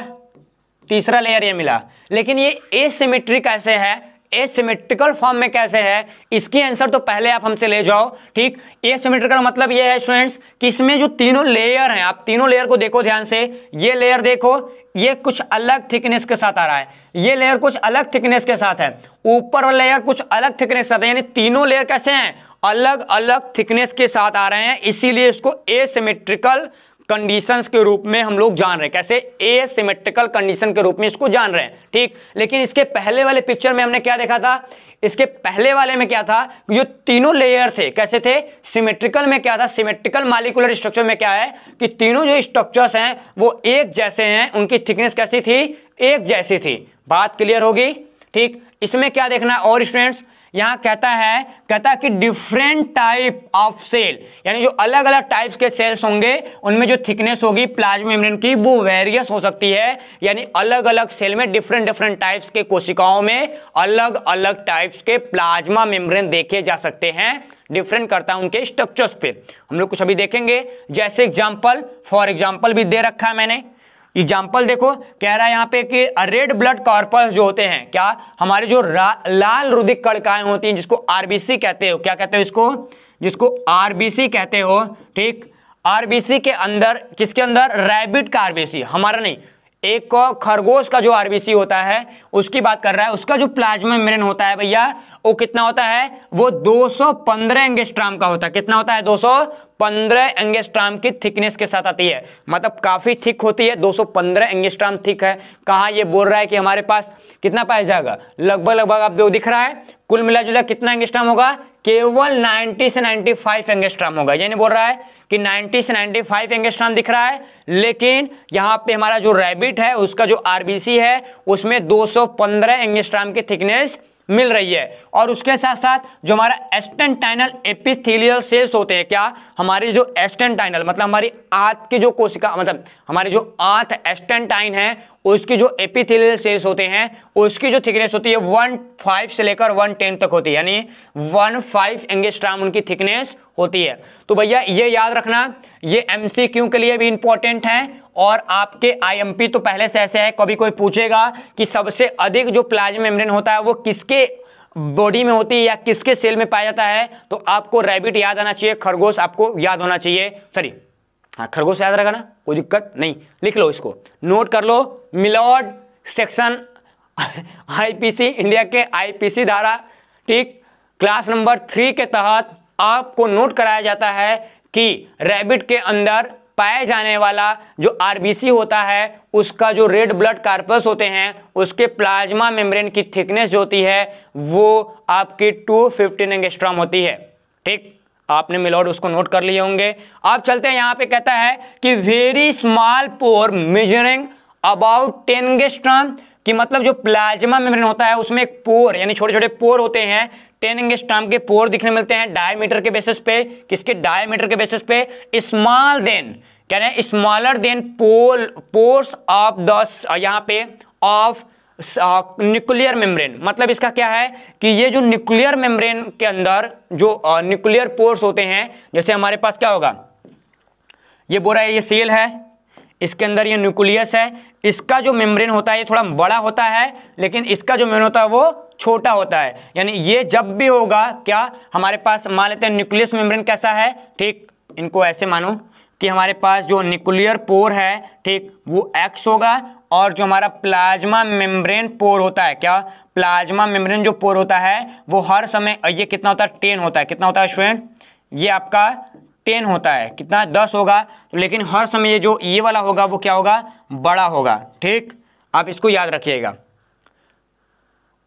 S1: तीसरा लेयर ये मिला लेकिन ये एसिमेट्री ऐसे है एसिमेट्रिकल फॉर्म में कैसे है इसकी आंसर तो पहले आप हमसे ले जाओ ठीक एसिमेट्रिकल मतलब ये है स्टूडेंट्स कि इसमें जो तीनों लेयर हैं आप तीनों लेयर को देखो ध्यान से ये लेयर देखो ये कुछ अलग थिकनेस के साथ आ रहा है ये लेयर कुछ अलग थिकनेस के साथ है ऊपर वाला लेयर कुछ अलग थिकनेस के साथ है यानी तीनों लेयर कैसे हैं अलग अलग थिकनेस के साथ आ रहे हैं इसीलिए इसको एसिमेट्रिकल कंडीशंस के रूप में हम लोग जान रहे हैं कैसे ए सिमेट्रिकल कंडीशन के रूप में इसको जान रहे हैं ठीक लेकिन इसके पहले वाले पिक्चर में हमने क्या देखा था इसके पहले वाले में क्या था जो तीनों लेयर थे कैसे थे सिमेट्रिकल में क्या था सिमेट्रिकल मालिकुलर स्ट्रक्चर में क्या है कि तीनों जो स्ट्रक्चर्स हैं वो एक जैसे हैं उनकी थिकनेस कैसी थी एक जैसी थी बात क्लियर होगी ठीक इसमें क्या देखना है और स्टूडेंट्स यहाँ कहता है कहता है कि डिफरेंट टाइप ऑफ सेल यानी जो अलग अलग टाइप्स के सेल्स होंगे उनमें जो थिकनेस होगी प्लाज्मा मेम्ब्रेन की वो वेरियस हो सकती है यानी अलग अलग सेल में डिफरेंट डिफरेंट टाइप्स के कोशिकाओं में अलग अलग टाइप्स के प्लाज्मा मेम्ब्रेन देखे जा सकते हैं डिफरेंट करता है उनके स्ट्रक्चर्स पे हम लोग कुछ अभी देखेंगे जैसे एग्जाम्पल फॉर एग्जाम्पल भी दे रखा है मैंने एग्जाम्पल देखो कह रहा है यहाँ पे कि रेड ब्लड कॉर्पल्स जो होते हैं क्या हमारे जो लाल रुदिक कड़काएं होती हैं जिसको आरबीसी कहते हो क्या कहते हो इसको जिसको आरबीसी कहते हो ठीक आरबीसी के अंदर किसके अंदर रैबिट का आरबीसी हमारा नहीं एक को खरगोश का जो आरबीसी होता है उसकी बात कर रहा है उसका जो प्लाज्मा मेम्ब्रेन होता है भैया वो कितना होता है वो 215 सौ एंगेस्ट्राम का होता है कितना होता है 215 सौ एंगेस्ट्राम की थिकनेस के साथ आती है मतलब काफ़ी थिक होती है 215 सौ एंगेस्ट्राम थिक है कहा ये बोल रहा है कि हमारे पास कितना पाया जाएगा लगभग लगभग आप जो दिख रहा है कुल मिला कितना एंगेस्ट्राम होगा केवल 90 से 95 एंगेस्ट्राम होगा यानी बोल रहा है कि 90 से 95 एंगेस्ट्राम दिख रहा है लेकिन यहाँ पे हमारा जो रैबिट है उसका जो आरबीसी है उसमें 215 एंगेस्ट्राम की थिकनेस मिल रही है और उसके साथ साथ जो हमारा एस्टेंटाइनल एपिथेलियल सेल्स होते हैं क्या हमारी जो एस्टेंटाइनल मतलब हमारी आंत की जो कोशिका मतलब हमारी जो आंत एस्टेंटाइन है उसकी जो एपिथेलियल सेल्स होते हैं उसकी जो थिकनेस होती है वन फाइव से लेकर वन टेन तक होती है यानी वन फाइव एंगेस्ट्राम उनकी थिकनेस होती है तो भैया ये याद रखना ये एमसीक्यू के लिए भी इंपॉर्टेंट है और आपके आईएमपी तो पहले से ऐसे है कभी कोई पूछेगा कि सबसे अधिक जो प्लाज्मा मेम्ब्रेन होता है वो किसके बॉडी में होती है या किसके सेल में पाया जाता है तो आपको रैबिट याद आना चाहिए खरगोश आपको याद होना चाहिए सॉरी हाँ खरगोश याद रखा ना कोई दिक्कत नहीं लिख लो इसको नोट कर लो मिलोड सेक्शन आईपीसी इंडिया के आईपीसी धारा ठीक क्लास नंबर थ्री के तहत आपको नोट कराया जाता है कि रैबिट के अंदर पाया जाने वाला जो आरबीसी होता है उसका जो रेड ब्लड कार्पस होते हैं उसके प्लाज्मा मेम्ब्रेन की थिकनेस जो होती है वो आपकी 250 फिफ्टीन एंगस्ट्रॉम होती है ठीक आपने मिलोड उसको नोट कर लिए होंगे आप चलते हैं यहाँ पे कहता है कि very small pore measuring about ten angstrom कि मतलब जो प्लाज्मा मेम्ब्रेन होता है उसमें एक पोर यानी छोटे छोटे पोर होते हैं टेन एंगस्ट्राम के पोर दिखने मिलते हैं डायमीटर के बेसिस पे किसके डायमीटर के बेसिस पे स्मॉल देन क्या है smaller than pole pores of the यहाँ पे ऑफ न्यूक्लियर मेम्ब्रेन मतलब इसका क्या है कि ये जो न्यूक्लियर मेम्ब्रेन के अंदर जो न्यूक्लियर uh, पोर्स होते हैं जैसे हमारे पास क्या होगा ये बोरा है ये सेल है इसके अंदर ये न्यूक्लियस है इसका जो मेम्ब्रेन होता है ये थोड़ा बड़ा होता है लेकिन इसका जो मेम्ब्रेन होता है वो छोटा होता है यानी ये जब भी होगा क्या हमारे पास मान लेते हैं न्यूक्लियस मेम्ब्रेन कैसा है ठीक इनको ऐसे मानो कि हमारे पास जो न्यूक्लियर पोर है ठीक वो एक्स होगा और जो हमारा प्लाज्मा मेम्ब्रेन पोर होता है क्या प्लाज्मा मेम्ब्रेन जो पोर होता है वो हर समय ये कितना होता है टेन होता है कितना होता है स्टूडेंट ये आपका टेन होता है कितना दस होगा तो लेकिन हर समय ये जो ये वाला होगा वो क्या होगा बड़ा होगा ठीक आप इसको याद रखिएगा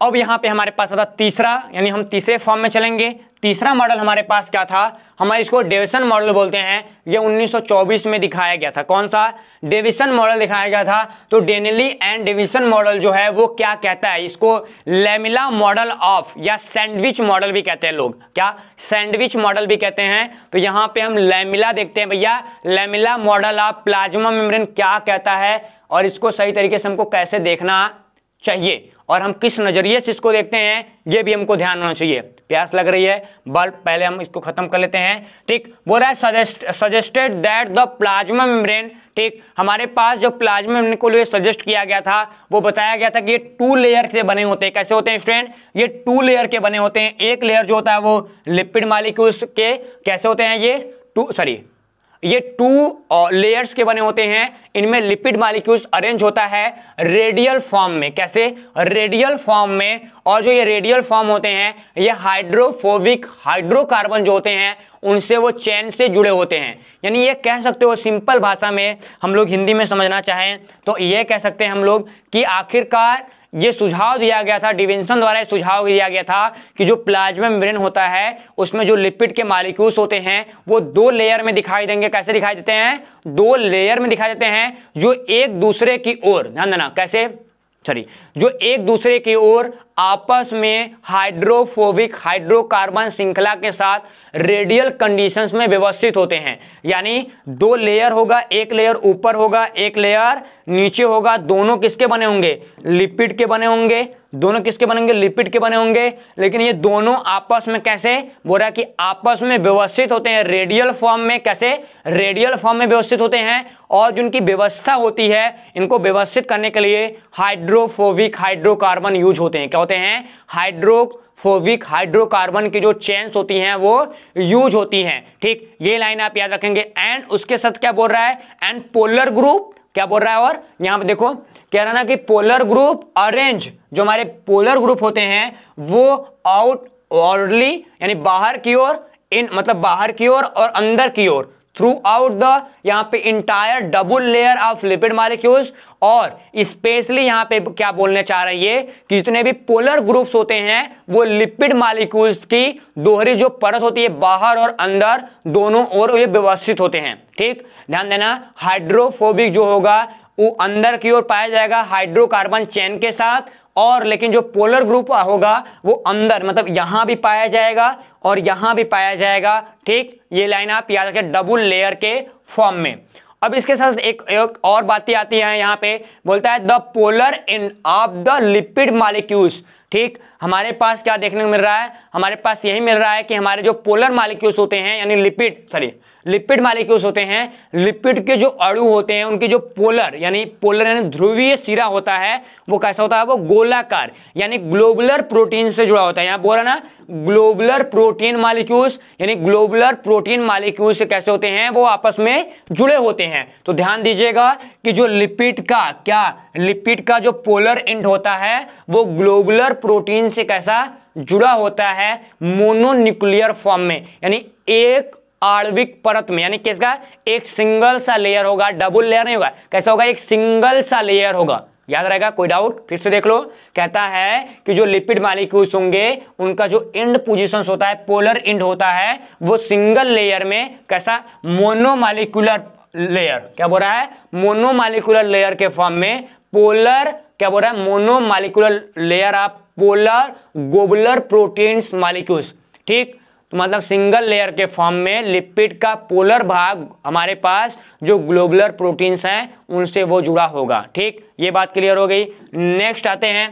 S1: अब यहाँ पे हमारे पास आता तीसरा यानी हम तीसरे फॉर्म में चलेंगे तीसरा मॉडल हमारे पास क्या था हमारे इसको डेविसन मॉडल बोलते हैं ये 1924 में दिखाया गया था कौन सा डेविसन मॉडल दिखाया गया था तो डेनली एंड डेविसन मॉडल जो है वो क्या कहता है इसको लेमिला मॉडल ऑफ या सैंडविच मॉडल भी कहते हैं लोग क्या सैंडविच मॉडल भी कहते हैं तो यहाँ पे हम लेमिला देखते हैं भैया lamella model of plasma membrane क्या कहता है और इसको सही तरीके से हमको कैसे देखना चाहिए और हम किस नज़रिए से इसको देखते हैं ये भी हमको ध्यान होना चाहिए प्यास लग रही है बल्ब पहले हम इसको ख़त्म कर लेते हैं ठीक बोल रहा है suggest suggested that the plasma membrane ठीक हमारे पास जो प्लाज्मा मेम्ब्रेन को लिए सजेस्ट किया गया था वो बताया गया था कि ये टू लेयर से बने होते हैं कैसे होते हैं स्टूडेंट ये टू लेयर के बने होते हैं एक लेयर जो होता है वो लिपिड मालिक्यूल्स के कैसे होते हैं ये टू सॉरी ये टू लेयर्स के बने होते हैं इनमें लिपिड मालिक्यूल्स अरेंज होता है रेडियल फॉर्म में कैसे रेडियल फॉर्म में और जो ये रेडियल फॉर्म होते हैं ये हाइड्रोफोबिक हाइड्रोकार्बन जो होते हैं उनसे वो चैन से जुड़े होते हैं यानी ये कह सकते हो सिंपल भाषा में हम लोग हिंदी में समझना चाहें तो ये कह सकते हैं हम लोग कि आखिरकार ये सुझाव दिया गया था डिविंसन द्वारा सुझाव दिया गया था कि जो प्लाज्मा मेम्ब्रेन होता है उसमें जो लिपिड के मालिक्यूल्स होते हैं वो दो लेयर में दिखाई देंगे कैसे दिखाई देते हैं दो लेयर में दिखाई देते हैं जो एक दूसरे की ओर ध्यान देना कैसे सॉरी जो एक दूसरे की ओर आपस में हाइड्रोफोबिक हाइड्रोकार्बन श्रृंखला के साथ रेडियल कंडीशंस में व्यवस्थित होते हैं यानी दो लेयर होगा एक लेयर ऊपर होगा एक लेयर नीचे होगा दोनों किसके बने होंगे लिपिड के बने होंगे दोनों किसके बनेंगे लिपिड के बने होंगे लेकिन ये दोनों आपस में कैसे बोल रहा है कि आपस में व्यवस्थित होते हैं रेडियल फॉर्म में कैसे रेडियल फॉर्म में व्यवस्थित होते हैं और जिनकी व्यवस्था होती है इनको व्यवस्थित करने के लिए हाइड्रोफोबिक हाइड्रोकार्बन यूज होते हैं क्या होते होते हैं हाइड्रो फोविक हाइड्रोकार्बन की जो चेन्स होती हैं वो यूज होती हैं ठीक ये लाइन आप याद रखेंगे एंड उसके साथ क्या बोल रहा है एंड पोलर ग्रुप क्या बोल रहा है और यहां पर देखो कह रहा ना कि पोलर ग्रुप अरेंज जो हमारे पोलर ग्रुप होते हैं वो आउट ऑर्डली यानी बाहर की ओर इन मतलब बाहर की ओर और, और अंदर की ओर थ्रू आउट द यहाँ पे entire double layer of lipid molecules और स्पेशली यहाँ पे क्या बोलने चाह रहे हैं ये कि जितने भी पोलर ग्रुप्स होते हैं वो लिपिड मालिक्यूल्स की दोहरी जो परत होती है बाहर और अंदर दोनों ओर ये व्यवस्थित होते हैं ठीक ध्यान देना हाइड्रोफोबिक जो होगा वो अंदर की ओर पाया जाएगा हाइड्रोकार्बन चेन के साथ और लेकिन जो पोलर ग्रुप होगा वो अंदर मतलब यहां भी पाया जाएगा और यहाँ भी पाया जाएगा ठीक ये लाइन आप याद रखें डबल लेयर के फॉर्म में अब इसके साथ एक, एक और बातें आती है यहाँ पे बोलता है the polar in of the lipid molecules ठीक हमारे पास क्या देखने को मिल रहा है हमारे पास यही मिल रहा है कि हमारे जो पोलर मालिक्यूल्स होते हैं यानी लिपिड सॉरी लिपिड मालिक्यूल्स होते हैं लिपिड के जो अड़ु होते हैं उनके जो पोलर यानी पोलर यानी ध्रुवीय सिरा होता है वो कैसा होता है वो गोलाकार यानी ग्लोबुलर प्रोटीन से जुड़ा होता है यहाँ बोला ना ग्लोबुलर प्रोटीन मालिक्यूल्स यानी ग्लोबुलर प्रोटीन मालिक्यूल्स कैसे होते हैं वो आपस में जुड़े होते हैं तो ध्यान दीजिएगा कि जो लिपिड का क्या लिपिड का जो पोलर एंड होता है वो ग्लोबुलर प्रोटीन से कैसा जुड़ा होता है मोनोन्यूक्लियर फॉर्म में यानी एक आणविक परत में यानी किसका एक सिंगल सा लेयर होगा डबल लेयर नहीं होगा कैसा होगा एक सिंगल सा लेयर होगा याद रहेगा कोई डाउट फिर से देख लो कहता है कि जो लिपिड मालिक्यूल्स होंगे उनका जो एंड पोजिशन होता है पोलर एंड होता है वो सिंगल लेयर में कैसा मोनोमालिकुलर लेयर क्या बोल रहा है मोनोमालिकुलर लेयर के फॉर्म में पोलर क्या बोल रहा है monomolecular layer of polar globular proteins molecules ठीक तो मतलब सिंगल लेयर के फॉर्म में लिपिड का पोलर भाग हमारे पास जो ग्लोबुलर प्रोटीन्स हैं उनसे वो जुड़ा होगा ठीक ये बात क्लियर हो गई नेक्स्ट आते हैं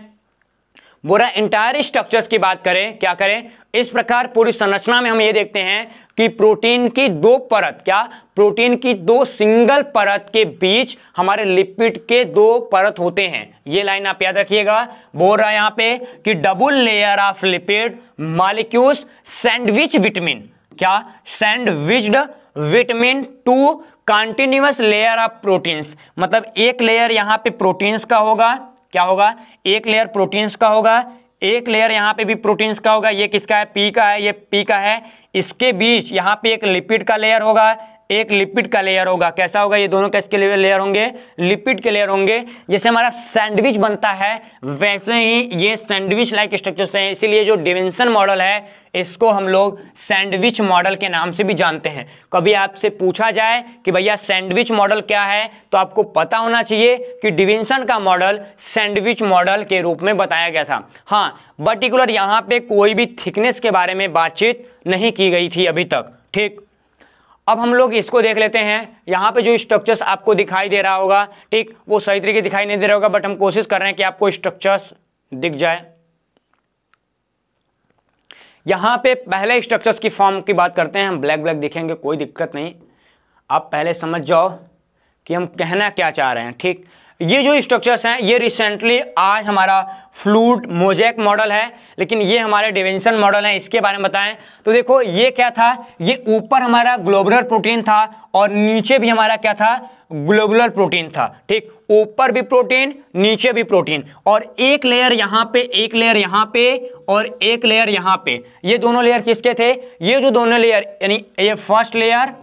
S1: बोरा इंटायर स्ट्रक्चर्स की बात करें क्या करें इस प्रकार पूरी संरचना में हम ये देखते हैं कि प्रोटीन की दो परत क्या प्रोटीन की दो सिंगल परत के बीच हमारे लिपिड के दो परत होते हैं ये लाइन आप याद रखिएगा बोल रहा है यहाँ पे कि double layer of lipid molecule sandwich between क्या sandwiched between two continuous layer of proteins मतलब एक लेयर यहाँ पे प्रोटीन्स का होगा क्या होगा एक लेयर प्रोटीन्स का होगा एक लेयर यहाँ पे भी प्रोटीन्स का होगा ये किसका है पी का है ये पी का है इसके बीच यहाँ पे एक लिपिड का लेयर होगा एक लिपिड का लेयर होगा कैसा होगा ये दोनों कैसे लेयर होंगे लिपिड के लेयर होंगे जैसे हमारा सैंडविच बनता है वैसे ही ये सैंडविच लाइक स्ट्रक्चर्स हैं इसीलिए जो डिवेंशन मॉडल है इसको हम लोग सैंडविच मॉडल के नाम से भी जानते हैं कभी आपसे पूछा जाए कि भैया सैंडविच मॉडल क्या है तो आपको पता होना चाहिए कि डिवेंशन का मॉडल सैंडविच मॉडल के रूप में बताया गया था हाँ पर्टिकुलर यहाँ पे कोई भी थिकनेस के बारे में बातचीत नहीं की गई थी अभी तक ठीक अब हम लोग इसको देख लेते हैं यहाँ पे जो स्ट्रक्चर्स आपको दिखाई दे रहा होगा ठीक वो सही तरीके दिखाई नहीं दे रहा होगा बट हम कोशिश कर रहे हैं कि आपको स्ट्रक्चर्स दिख जाए यहाँ पे पहले स्ट्रक्चर्स की फॉर्म की बात करते हैं हम ब्लैक ब्लैक दिखेंगे कोई दिक्कत नहीं आप पहले समझ जाओ कि हम कहना क्या चाह रहे हैं ठीक ये जो स्ट्रक्चर्स हैं ये रिसेंटली आज हमारा फ्लूट मोजेक मॉडल है लेकिन ये हमारे डिवेंशन मॉडल हैं इसके बारे में बताएं तो देखो ये क्या था ये ऊपर हमारा ग्लोबुलर प्रोटीन था और नीचे भी हमारा क्या था ग्लोबुलर प्रोटीन था ठीक ऊपर भी प्रोटीन नीचे भी प्रोटीन और एक लेयर यहाँ पे एक लेयर यहाँ पे और एक लेयर यहाँ पे ये दोनों लेयर किसके थे ये जो दोनों लेयर यानी ये फर्स्ट लेयर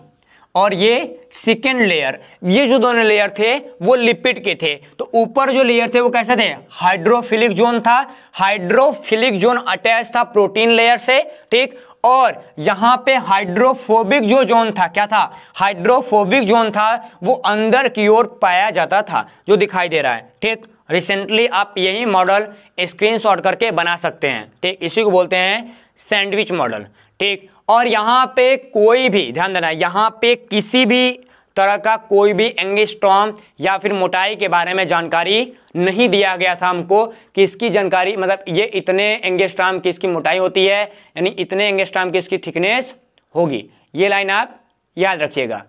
S1: और ये सेकेंड लेयर ये जो दोनों लेयर थे वो लिपिड के थे तो ऊपर जो लेयर थे वो कैसे थे हाइड्रोफिलिक जोन था हाइड्रोफिलिक जोन अटैच था प्रोटीन लेयर से ठीक और यहाँ पे हाइड्रोफोबिक जो जोन था क्या था हाइड्रोफोबिक जोन था वो अंदर की ओर पाया जाता था जो दिखाई दे रहा है ठीक रिसेंटली आप यही मॉडल स्क्रीन करके बना सकते हैं ठीक इसी को बोलते हैं सैंडविच मॉडल ठीक और यहाँ पे कोई भी ध्यान देना यहाँ पे किसी भी तरह का कोई भी एंगस्ट्रॉम या फिर मोटाई के बारे में जानकारी नहीं दिया गया था हमको कि इसकी जानकारी मतलब ये इतने एंगस्ट्रॉम की इसकी मोटाई होती है यानी इतने एंगस्ट्रॉम की इसकी थिकनेस होगी ये लाइन आप याद रखिएगा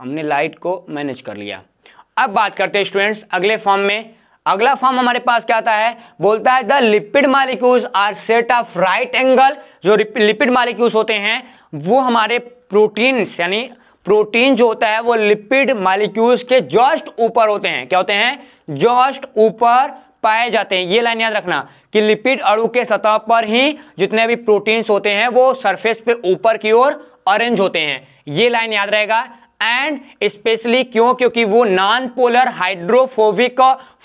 S1: हमने लाइट को मैनेज कर लिया अब बात करते हैं स्टूडेंट्स अगले फॉर्म में अगला फॉर्म हमारे पास क्या आता है बोलता है the lipid molecules are set of right angle जो लिपिड मालिक्यूल्स होते हैं वो हमारे प्रोटीन्स यानी प्रोटीन जो होता है वो लिपिड मालिक्यूल्स के जस्ट ऊपर होते हैं क्या होते हैं जस्ट ऊपर पाए जाते हैं ये लाइन याद रखना कि लिपिड अणु के सतह पर ही जितने भी प्रोटीन्स होते हैं वो सरफेस पे ऊपर की ओर अरेंज ऑरेंज होते हैं ये लाइन याद रहेगा एंड स्पेशली क्यों क्योंकि वो non polar hydrophobic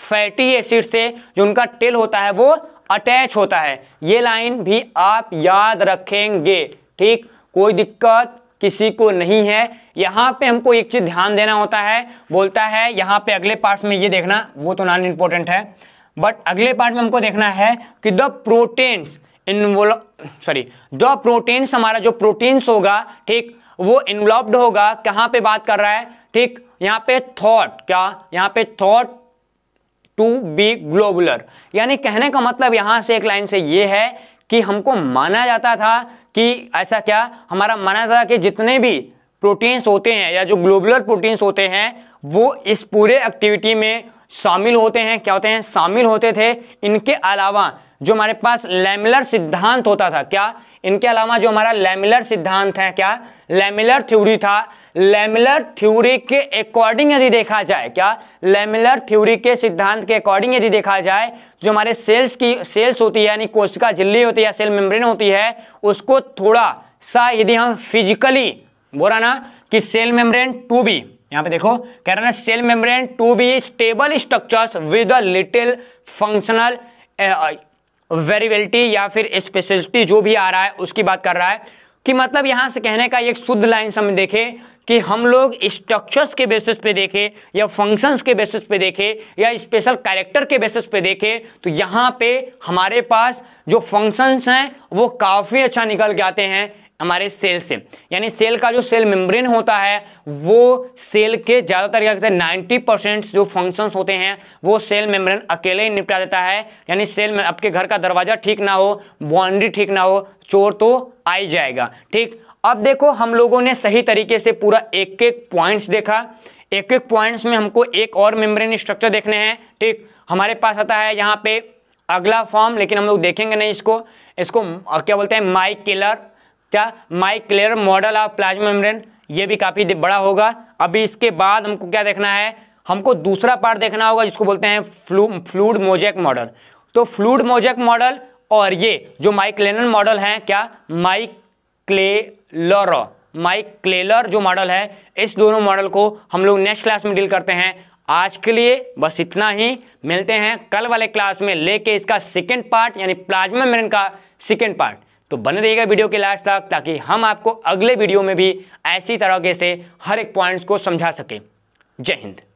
S1: fatty acid से जो उनका टेल होता है वो अटैच होता है ये लाइन भी आप याद रखेंगे ठीक कोई दिक्कत किसी को नहीं है यहाँ पे हमको एक चीज़ ध्यान देना होता है बोलता है यहाँ पे अगले पार्ट्स में ये देखना वो तो नॉन इम्पोर्टेंट है बट अगले पार्ट में हमको देखना है कि the proteins involve sorry the proteins हमारा जो प्रोटीन्स होगा ठीक वो इन्वॉल्व होगा कहाँ पे बात कर रहा है ठीक यहाँ पे थॉट क्या यहाँ पे थॉट टू बी ग्लोबुलर यानी कहने का मतलब यहाँ से एक लाइन से ये है कि हमको माना जाता था कि ऐसा क्या हमारा माना जाता कि जितने भी प्रोटीन्स होते हैं या जो ग्लोबुलर प्रोटीन्स होते हैं वो इस पूरे एक्टिविटी में शामिल होते हैं क्या होते हैं शामिल होते थे इनके अलावा जो हमारे पास लेमलर सिद्धांत होता था क्या इनके अलावा जो हमारा लेमिलर सिद्धांत है क्या लेमिलर थ्योरी था लेमिलर थ्योरी के अकॉर्डिंग यदि देखा जाए क्या लेमिलर थ्योरी के सिद्धांत के अकॉर्डिंग यदि देखा जाए जो हमारे सेल्स की सेल्स होती है यानी कोशिका झिल्ली होती है सेल मेम्ब्रेन होती है उसको थोड़ा सा यदि हम फिजिकली बोला ना कि सेल मेम्ब्रेन टू बी यहाँ पे देखो कह रहा ना cell membrane to be stable structures with a little functional variability या फिर स्पेशलिटी जो भी आ रहा है उसकी बात कर रहा है कि मतलब यहाँ से कहने का एक शुद्ध लाइन समझ देखें कि हम लोग स्ट्रक्चर्स के बेसिस पे देखें या फंक्शंस के बेसिस पे देखें या स्पेशल कैरेक्टर के बेसिस पे देखें तो यहाँ पे हमारे पास जो फंक्शंस हैं वो काफ़ी अच्छा निकल के आते हैं हमारे सेल से यानी सेल का जो सेल मेम्ब्रेन होता है वो सेल के ज़्यादातर क्या कहते हैं नाइन्टी परसेंट जो फंक्शंस होते हैं वो सेल मेम्ब्रेन अकेले ही निपटा देता है यानी सेल में आपके घर का दरवाज़ा ठीक ना हो बाउंड्री ठीक ना हो चोर तो आ ही जाएगा ठीक अब देखो हम लोगों ने सही तरीके से पूरा एक एक पॉइंट्स देखा एक एक पॉइंट्स में हमको एक और मेम्ब्रेन स्ट्रक्चर देखने हैं ठीक हमारे पास आता है यहाँ पे अगला फॉर्म लेकिन हम लोग देखेंगे नहीं इसको इसको क्या बोलते हैं माइकेलर क्या micellar model of plasma membrane ये भी काफ़ी बड़ा होगा अभी इसके बाद हमको क्या देखना है हमको दूसरा पार्ट देखना होगा जिसको बोलते हैं फ्लू फ्लूड मोजेक मॉडल तो फ्लूड मोजेक मॉडल और ये जो माइक्लेनन मॉडल हैं क्या माइक क्लेलर माइक क्लेलर जो मॉडल है इस दोनों मॉडल को हम लोग नेक्स्ट क्लास में डील करते हैं आज के लिए बस इतना ही मिलते हैं कल वाले क्लास में लेके इसका सेकेंड पार्ट यानी प्लाज्मा मेरन का सेकेंड पार्ट तो बने रहिएगा वीडियो के लास्ट तक ताकि हम आपको अगले वीडियो में भी ऐसी तरह के से हर एक पॉइंट्स को समझा सकें जय हिंद